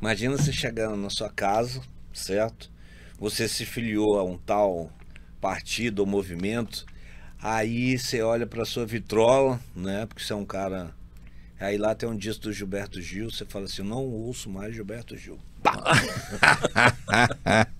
Imagina você chegando na sua casa, certo? Você se filiou a um tal partido ou movimento, aí você olha para sua vitrola, né? Porque você é um cara. Aí lá tem um disco do Gilberto Gil, você fala assim: não ouço mais Gilberto Gil.